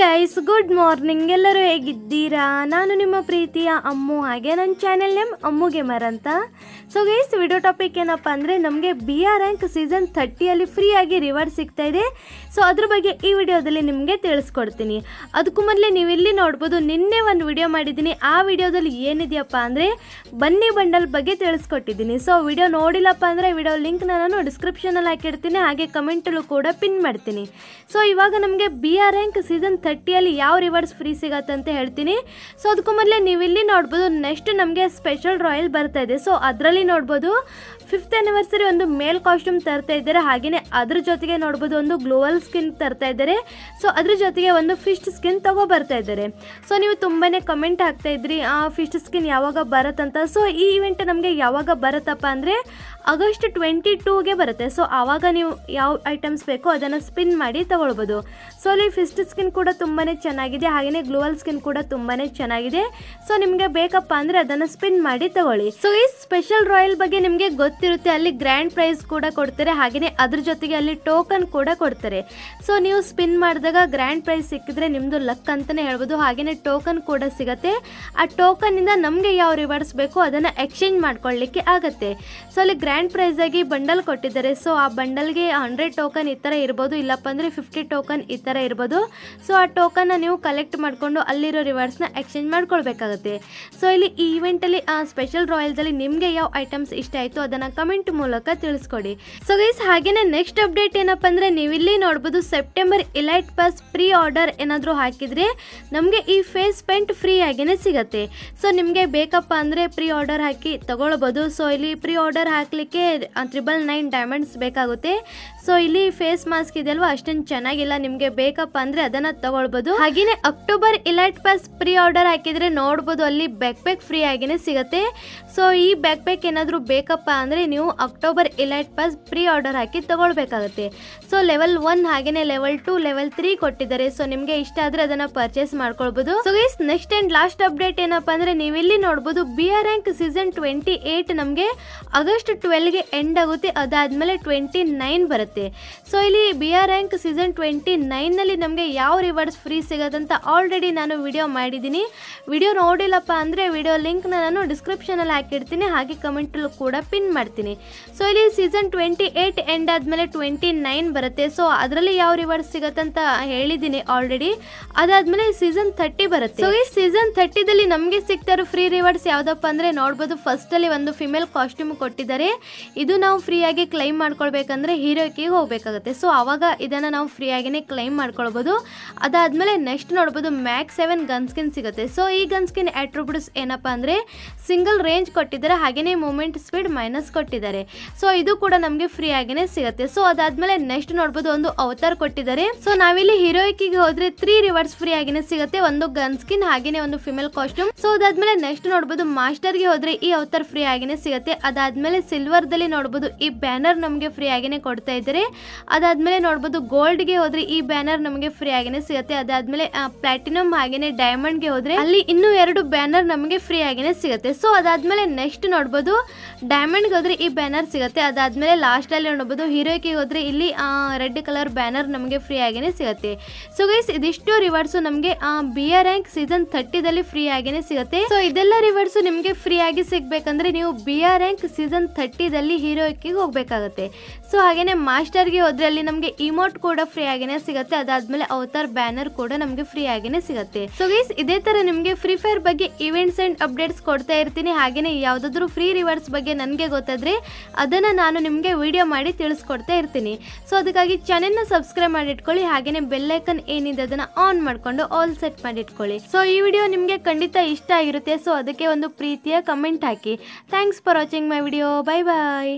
guys good morning ಎಲ್ಲರೂ ಹೇಗಿದ್ದೀರಾ ನಾನು ನಿಮ್ಮ ಪ್ರೀತಿಯ ಅಮ್ಮು ಹಾಗೆ ನನ್ನ ಚಾನೆಲ್ ನೇಮ್ ಅಮ್ಮುಗೆ ಮರ ಅಂತ ಸೊ ಗೈಸ್ ವಿಡಿಯೋ ಟಾಪಿಕ್ ಏನಪ್ಪ ಅಂದರೆ ನಮಗೆ ಬಿ ಆರ್ ರ್ಯಾಂಕ್ ಸೀಸನ್ ಥರ್ಟಿಯಲ್ಲಿ ಫ್ರೀಯಾಗಿ ರಿವಾರ್ಡ್ ಸಿಗ್ತಾ ಇದೆ ಸೊ ಅದ್ರ ಬಗ್ಗೆ ಈ ವಿಡಿಯೋದಲ್ಲಿ ನಿಮಗೆ ತಿಳಿಸ್ಕೊಡ್ತೀನಿ ಅದಕ್ಕೂ ಮೊದಲೇ ನೀವಿಲ್ಲಿ ನೋಡ್ಬೋದು ನಿನ್ನೆ ಒಂದು ವಿಡಿಯೋ ಮಾಡಿದ್ದೀನಿ ಆ ವಿಡಿಯೋದಲ್ಲಿ ಏನಿದೆಯಪ್ಪ ಅಂದರೆ ಬನ್ನಿ ಬಂಡಲ್ ಬಗ್ಗೆ ತಿಳಿಸ್ಕೊಟ್ಟಿದ್ದೀನಿ ಸೊ ವಿಡಿಯೋ ನೋಡಿಲ್ಲಪ್ಪ ಅಂದರೆ ವಿಡಿಯೋ ಲಿಂಕ್ ನಾನು ಡಿಸ್ಕ್ರಿಪ್ಷನಲ್ಲಿ ಹಾಕಿಡ್ತೀನಿ ಹಾಗೆ ಕಮೆಂಟಲ್ಲೂ ಕೂಡ ಪಿನ್ ಮಾಡ್ತೀನಿ ಸೊ ಇವಾಗ ನಮಗೆ ಬಿ ಆರ್ ರ್ಯಾಂಕ್ ಸೀಸನ್ ತರ್ಟಿಯಲ್ಲಿ ಯಾವ ರಿವರ್ಸ್ ಫ್ರೀ ಸಿಗತ್ತೆ ಅಂತ ಹೇಳ್ತೀನಿ ಸೊ ಅದಕ್ಕೂ ಮೊದಲೇ ನೀವಿಲ್ಲಿ ನೋಡ್ಬೋದು ನೆಕ್ಸ್ಟ್ ನಮಗೆ ಸ್ಪೆಷಲ್ ರಾಯಲ್ ಬರ್ತಾ ಇದೆ ಸೊ ಅದರಲ್ಲಿ ನೋಡ್ಬೋದು ಫಿಫ್ತ್ ಆನಿವರ್ಸರಿ ಒಂದು ಮೇಲ್ ಕಾಸ್ಟ್ಯೂಮ್ ತರ್ತಾ ಇದ್ದಾರೆ ಹಾಗೆಯೇ ಅದ್ರ ಜೊತೆಗೆ ನೋಡ್ಬೋದು ಒಂದು ಗ್ಲೋವಲ್ ಸ್ಕಿನ್ ತರ್ತಾ ಇದ್ದಾರೆ ಸೊ ಅದ್ರ ಜೊತೆಗೆ ಒಂದು ಫಿಶ್ಟ್ ಸ್ಕಿನ್ ತಗೋ ಬರ್ತಾ ಇದ್ದಾರೆ ಸೊ ನೀವು ತುಂಬಾ ಕಮೆಂಟ್ ಹಾಕ್ತಾ ಇದ್ರಿ ಫಿಶ್ಟ್ ಸ್ಕಿನ್ ಯಾವಾಗ ಬರತ್ತಂತ ಸೊ ಈ ಇವೆಂಟ್ ನಮಗೆ ಯಾವಾಗ ಬರುತ್ತಪ್ಪ ಅಂದರೆ ಆಗಸ್ಟ್ ಟ್ವೆಂಟಿ ಟೂಗೆ ಬರುತ್ತೆ ಸೊ ಆವಾಗ ನೀವು ಯಾವ ಐಟಮ್ಸ್ ಬೇಕೋ ಅದನ್ನು ಸ್ಪಿನ್ ಮಾಡಿ ತಗೊಳ್ಬೋದು ಸೊ ಅಲ್ಲಿ ಫಿಸ್ಟ್ ಸ್ಕಿನ್ ಕೂಡ ಕೂಡ ತುಂಬಾ ಚೆನ್ನಾಗಿದೆ ಹಾಗೆಯೇ ಗ್ಲೋವಲ್ ಸ್ಕಿನ್ ಕೂಡ ತುಂಬಾ ಚೆನ್ನಾಗಿದೆ ಸೊ ನಿಮಗೆ ಬೇಕಪ್ಪ ಅಂದರೆ ಅದನ್ನು ಸ್ಪಿನ್ ಮಾಡಿ ತಗೊಳ್ಳಿ ಸೊ ಈ ಸ್ಪೆಷಲ್ ರಾಯಲ್ ಬಗ್ಗೆ ನಿಮಗೆ ಗೊತ್ತಿರುತ್ತೆ ಅಲ್ಲಿ ಗ್ರ್ಯಾಂಡ್ ಪ್ರೈಸ್ ಕೂಡ ಕೊಡ್ತಾರೆ ಹಾಗೆಯೇ ಅದ್ರ ಜೊತೆಗೆ ಅಲ್ಲಿ ಟೋಕನ್ ಕೂಡ ಕೊಡ್ತಾರೆ ಸೊ ನೀವು ಸ್ಪಿನ್ ಮಾಡಿದಾಗ ಗ್ರ್ಯಾಂಡ್ ಪ್ರೈಸ್ ಸಿಕ್ಕಿದ್ರೆ ನಿಮ್ಮದು ಲಕ್ ಅಂತಲೇ ಹೇಳ್ಬೋದು ಹಾಗೆಯೇ ಟೋಕನ್ ಕೂಡ ಸಿಗುತ್ತೆ ಆ ಇಂದ ನಮಗೆ ಯಾವ ರಿವಾರ್ಡ್ಸ್ ಬೇಕು ಅದನ್ನು ಎಕ್ಸ್ಚೇಂಜ್ ಮಾಡ್ಕೊಳ್ಳಿಕ್ಕೆ ಆಗುತ್ತೆ ಸೊ ಅಲ್ಲಿ ಗ್ರ್ಯಾಂಡ್ ಪ್ರೈಸ್ ಆಗಿ ಬಂಡಲ್ ಕೊಟ್ಟಿದ್ದಾರೆ ಸೊ ಆ ಬಂಡಲ್ಗೆ ಹಂಡ್ರೆಡ್ ಟೋಕನ್ ಈ ಥರ ಇರ್ಬೋದು ಇಲ್ಲಪ್ಪ ಅಂದರೆ ಫಿಫ್ಟಿ ಟೋಕನ್ ಈ ಥರ ಇರ್ಬೋದು ಸೊ ಸೊ ಆ ಟೋಕನ್ನ ನೀವು ಕಲೆಕ್ಟ್ ಮಾಡಿಕೊಂಡು ಅಲ್ಲಿರೋ ರಿವಾರ್ಡ್ಸ್ನ ಎಕ್ಸ್ಚೇಂಜ್ ಮಾಡ್ಕೊಳ್ಬೇಕಾಗುತ್ತೆ ಸೊ ಇಲ್ಲಿ ಈ ಇವೆಂಟಲ್ಲಿ ಆ ಸ್ಪೆಷಲ್ ರಾಯಲ್ದಲ್ಲಿ ನಿಮಗೆ ಯಾವ ಐಟಮ್ಸ್ ಇಷ್ಟ ಆಯಿತು ಅದನ್ನು ಕಮೆಂಟ್ ಮೂಲಕ ತಿಳಿಸ್ಕೊಡಿ ಸೊ ಗೈಸ್ ಹಾಗೆಯೇ ನೆಕ್ಸ್ಟ್ ಅಪ್ಡೇಟ್ ಏನಪ್ಪ ಅಂದರೆ ನೀವಿಲ್ಲಿ ನೋಡ್ಬೋದು September elite pass pre order ಏನಾದರೂ ಹಾಕಿದರೆ ನಮಗೆ ಈ ಫೇಸ್ ಪೇಂಟ್ ಫ್ರೀ ಆಗಿಯೇ ಸಿಗುತ್ತೆ ಸೊ ನಿಮಗೆ ಬೇಕಪ್ಪ ಅಂದರೆ ಪ್ರೀ ಆರ್ಡರ್ ಹಾಕಿ ತಗೊಳ್ಬೋದು ಸೊ ಇಲ್ಲಿ ಪ್ರೀ ಆರ್ಡರ್ ಹಾಕಲಿಕ್ಕೆ ತ್ರಿಬಲ್ ನೈನ್ ಡೈಮಂಡ್ಸ್ ಬೇಕಾಗುತ್ತೆ ಸೊ ಇಲ್ಲಿ ಫೇಸ್ ಮಾಸ್ಕ್ ಇದೆಯಲ್ವ ಅಷ್ಟೊಂದು ಚೆನ್ನಾಗಿಲ್ಲ ನಿಮಗೆ ಬೇಕಪ್ಪ ಅಂದರೆ ಅದನ್ನು ತಗೊಳ್ಬಹುದು ಹಾಗೇನೆ October elite pass pre order ಹಾಕಿದ್ರೆ ನೋಡ್ಬೋದು ಅಲ್ಲಿ ಬ್ಯಾಕ್ ಪ್ಯಾಕ್ ಫ್ರೀ ಆಗಿನೇ ಸಿಗುತ್ತೆ ಸೊ ಈ ಬ್ಯಾಕ್ ಪ್ಯಾಕ್ ಏನಾದರೂ ಬೇಕಪ್ಪ ಅಂದರೆ ನೀವು October elite pass pre order ಹಾಕಿ ತಗೊಳ್ಬೇಕಾಗತ್ತೆ ಸೊ ಲೆವೆಲ್ ಒನ್ ಹಾಗೇನೆ ಲೆವೆಲ್ ಟು ಲೆವೆಲ್ ತ್ರೀ ಕೊಟ್ಟಿದ್ದಾರೆ ಸೊ ನಿಮಗೆ ಇಷ್ಟ ಆದ್ರೆ ಅದನ್ನ ಪರ್ಚೇಸ್ ಮಾಡ್ಕೊಳ್ಬಹುದು so guys next and last update ಏನಪ್ಪಾ ಅಂದ್ರೆ ನೀವಿಲ್ಲಿ ನೋಡ್ಬೋದು B R rank season twenty eight ನಮಗೆ ಆಗಸ್ಟ್ ಟ್ವೆಲ್ಗೆ ಎಂಡ್ ಆಗುತ್ತೆ ಅದಾದ್ಮೇಲೆ ಟ್ವೆಂಟಿ ನೈನ್ ಬರುತ್ತೆ ಸೊ ಇಲ್ಲಿ B R rank season twenty ನಲ್ಲಿ ನಮಗೆ ಯಾವ ವರ್ಡ್ಸ್ ಫ್ರೀ ಸಿಗೋದಂತ ಆಲ್ರೆಡಿ ನಾನು ವಿಡಿಯೋ ಮಾಡಿದ್ದೀನಿ ವಿಡಿಯೋ ನೋಡಿಲ್ಲಪ್ಪ ಅಂದರೆ ವಿಡಿಯೋ ಲಿಂಕ್ನ ನಾನು ಡಿಸ್ಕ್ರಿಪ್ಷನಲ್ಲಿ ಹಾಕಿರ್ತೀನಿ ಹಾಗೆ ಕಮೆಂಟಲ್ಲೂ ಕೂಡ ಪಿನ್ ಮಾಡ್ತೀನಿ ಸೊ ಇಲ್ಲಿ ಸೀಸನ್ ಟ್ವೆಂಟಿ ಏಯ್ಟ್ ಎಂಡ್ ಆದಮೇಲೆ ಟ್ವೆಂಟಿ ನೈನ್ ಬರುತ್ತೆ ಸೊ ಅದರಲ್ಲಿ ಯಾವ ರಿವಾರ್ಡ್ಸ್ ಸಿಗತ್ತಂತ ಹೇಳಿದ್ದೀನಿ ಆಲ್ರೆಡಿ ಅದಾದಮೇಲೆ ಸೀಸನ್ ಥರ್ಟಿ ಬರುತ್ತೆ ಸೊ ಈ ಸೀಸನ್ ಥರ್ಟಿದಲ್ಲಿ ನಮಗೆ ಸಿಗ್ತಾ ಇರೋ ಫ್ರೀ ರಿವಾರ್ಡ್ಸ್ ಯಾವುದಪ್ಪ ಅಂದರೆ ನೋಡ್ಬೋದು ಫಸ್ಟಲ್ಲಿ ಒಂದು ಫಿಮೇಲ್ ಕಾಸ್ಟ್ಯೂಮ್ ಕೊಟ್ಟಿದ್ದಾರೆ ಇದು ನಾವು ಫ್ರೀಯಾಗಿ ಕ್ಲೈಮ್ ಮಾಡ್ಕೊಳ್ಬೇಕಂದ್ರೆ ಹೀರೋಕಿಗೆ ಹೋಗಬೇಕಾಗುತ್ತೆ ಸೊ ಆವಾಗ ಇದನ್ನು ನಾವು ಫ್ರೀಯಾಗಿಯೇ ಕ್ಲೈಮ್ ಮಾಡ್ಕೊಳ್ಬೋದು ಅದಾದ್ಮೇಲೆ ನೆಕ್ಸ್ಟ್ ನೋಡ್ಬೋದು ಮ್ಯಾಕ್ ಸೆವೆನ್ ಗನ್ ಸ್ಕಿನ್ ಸಿಗುತ್ತೆ ಸೊ ಈ ಗನ್ ಸ್ಕಿನ್ ಅಟ್ರಿಬ್ಯೂಟ್ಸ್ ಏನಪ್ಪ ಅಂದರೆ ಸಿಂಗಲ್ ರೇಂಜ್ ಕೊಟ್ಟಿದ್ದಾರೆ ಹಾಗೆಯೇ ಮೂಮೆಂಟ್ ಸ್ಪೀಡ್ ಮೈನಸ್ ಕೊಟ್ಟಿದ್ದಾರೆ ಸೊ ಇದು ಕೂಡ ನಮಗೆ ಫ್ರೀ ಆಗಿನೇ ಸಿಗುತ್ತೆ ಸೊ ಅದಾದ್ಮೇಲೆ ನೆಕ್ಸ್ಟ್ ನೋಡ್ಬೋದು ಒಂದು ಅವತಾರ್ ಕೊಟ್ಟಿದ್ದಾರೆ ಸೊ ನಾವಿಲ್ಲಿ ಹೀರೋಯಿಕಿಗೆ ಹೋದ್ರೆ ತ್ರೀ ರಿವಾರ್ಡ್ಸ್ ಫ್ರೀ ಆಗಿನೇ ಸಿಗುತ್ತೆ ಒಂದು ಗನ್ ಸ್ಕಿನ್ ಹಾಗೆಯೇ ಒಂದು ಫಿಮೇಲ್ ಕಾಸ್ಟ್ಯೂಮ್ ಸೊ ಅದಾದ್ಮೇಲೆ ನೆಕ್ಸ್ಟ್ ನೋಡ್ಬೋದು ಗೆ ಹೋದ್ರೆ ಈ ಅವತಾರ್ ಫ್ರೀ ಆಗಿನೇ ಸಿಗುತ್ತೆ ಅದಾದ್ಮೇಲೆ ಸಿಲ್ವರ್ದಲ್ಲಿ ನೋಡ್ಬೋದು ಈ ಬ್ಯಾನರ್ ನಮಗೆ ಫ್ರೀ ಆಗಿನೇ ಕೊಡ್ತಾ ಇದ್ದಾರೆ ಅದಾದ್ಮೇಲೆ ನೋಡ್ಬೋದು ಗೆ ಹೋದ್ರೆ ಈ ಬ್ಯಾನರ್ ನಮಗೆ ಫ್ರೀ ಆಗಿನೇ ಸಿಗುತ್ತೆ ಅದಾದ್ಮೇಲೆ ಪ್ಲಾಟಿನಮ್ ಹಾಗೇನೆ ಗೆ ಹೋದ್ರೆ ಅಲ್ಲಿ ಇನ್ನೂ ಎರಡು ಬ್ಯಾನರ್ ನಮಗೆ ಫ್ರೀ ಆಗಿನೇ ಸಿಗುತ್ತೆ ಸೊ ಅದಾದ್ಮೇಲೆ ನೆಕ್ಸ್ಟ್ ನೋಡ್ಬೋದು ಗೆ ಹೋದ್ರೆ ಈ ಬ್ಯಾನರ್ ಸಿಗುತ್ತೆ ಅದಾದ್ಮೇಲೆ ಲಾಸ್ಟ್ ಅಲ್ಲಿ ನೋಡ್ಬೋದು ಹೀರೋಯಿಗೆ ಹೋದ್ರೆ ಇಲ್ಲಿ ರೆಡ್ ಕಲರ್ ಬ್ಯಾನರ್ ನಮಗೆ ಫ್ರೀ ಆಗಿನೇ ಸಿಗುತ್ತೆ ಸೊ ಗೈಸ್ ಇದಿಷ್ಟು ರಿವಾರ್ಡ್ಸ್ ನಮಗೆ ಬಿ ಆರ್ ರ್ಯಾಂಕ್ ಸೀಸನ್ ದಲ್ಲಿ ಫ್ರೀ ಆಗಿನೇ ಸಿಗುತ್ತೆ ಸೊ ಇದೆಲ್ಲ ರಿವಾರ್ಡ್ಸ್ ನಿಮಗೆ ಫ್ರೀ ಆಗಿ ಸಿಗ್ಬೇಕಂದ್ರೆ ನೀವು ಬಿ ಆರ್ ರ್ಯಾಂಕ್ ಸೀಸನ್ ಥರ್ಟಿದಲ್ಲಿ ಹೀರೋಯಿಗೆ ಹೋಗ್ಬೇಕಾಗುತ್ತೆ ಸೊ ಹಾಗೇನೆ ಗೆ ಹೋದ್ರೆ ಅಲ್ಲಿ ನಮಗೆ ಇಮೋಟ್ ಕೂಡ ಫ್ರೀ ಆಗಿನೇ ಸಿಗುತ್ತೆ ಅದಾದ್ಮೇಲೆ ಅವತಾರ್ ಬ್ಯಾನರ್ ಕೂಡ ನಮಗೆ ಫ್ರೀ ಆಗಿನೇ ಸಿಗುತ್ತೆ ಸೊ ಗೈಸ್ ಇದೇ ತರ ನಿಮಗೆ ಫ್ರೀ ಫೈರ್ ಬಗ್ಗೆ ಇವೆಂಟ್ಸ್ ಅಂಡ್ ಅಪ್ಡೇಟ್ಸ್ ಕೊಡ್ತಾ ಇರ್ತೀನಿ ಹಾಗೇನೆ ಯಾವ್ದಾದ್ರು ಫ್ರೀ ರಿವಾರ್ಡ್ಸ್ ಬಗ್ಗೆ ನನಗೆ ಗೊತ್ತಾದ್ರೆ ಅದನ್ನ ನಾನು ನಿಮಗೆ ವಿಡಿಯೋ ಮಾಡಿ ತಿಳಿಸ್ಕೊಡ್ತಾ ಇರ್ತೀನಿ ಸೊ ಅದಕ್ಕಾಗಿ ಚಾನೆಲ್ನ ಸಬ್ಸ್ಕ್ರೈಬ್ ಮಾಡಿಟ್ಕೊಳ್ಳಿ ಹಾಗೇನೆ ಬೆಲ್ಲೈಕನ್ ಏನಿದೆ ಅದನ್ನ ಆನ್ ಮಾಡ್ಕೊಂಡು ಆಲ್ ಸೆಟ್ ಮಾಡಿಟ್ಕೊಳ್ಳಿ ಸೊ ಈ ವಿಡಿಯೋ ನಿಮಗೆ ಖಂಡಿತ ಇಷ್ಟ ಆಗಿರುತ್ತೆ ಸೊ ಅದಕ್ಕೆ ಒಂದು ಪ್ರೀತಿಯ ಕಮೆಂಟ್ ಹಾಕಿ thanks for watching my video bye bye